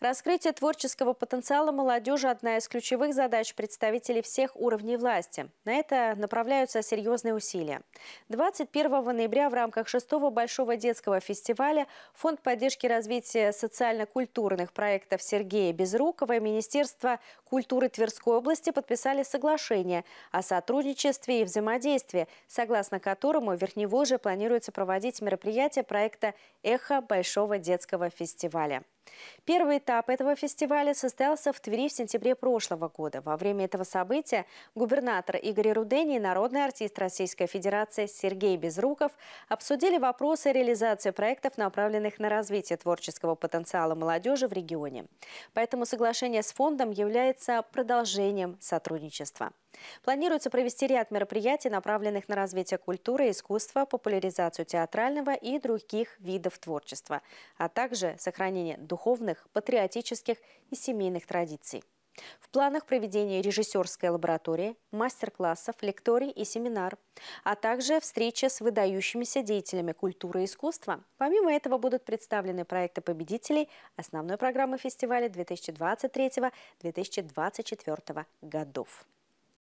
Раскрытие творческого потенциала молодежи – одна из ключевых задач представителей всех уровней власти. На это направляются серьезные усилия. 21 ноября в рамках 6-го Большого детского фестиваля Фонд поддержки развития социально-культурных проектов Сергея Безрукова и Министерство культуры Тверской области подписали соглашение о сотрудничестве и взаимодействии, согласно которому в Верхневолжье планируется проводить мероприятие проекта «Эхо Большого детского фестиваля». Первый этап этого фестиваля состоялся в Твери в сентябре прошлого года. Во время этого события губернатор Игорь Рудени и народный артист Российской Федерации Сергей Безруков обсудили вопросы реализации проектов, направленных на развитие творческого потенциала молодежи в регионе. Поэтому соглашение с фондом является продолжением сотрудничества. Планируется провести ряд мероприятий, направленных на развитие культуры, искусства, популяризацию театрального и других видов творчества, а также сохранение духовных, патриотических и семейных традиций. В планах проведения режиссерской лаборатории, мастер-классов, лекторий и семинар, а также встреча с выдающимися деятелями культуры и искусства. Помимо этого будут представлены проекты победителей основной программы фестиваля 2023-2024 годов.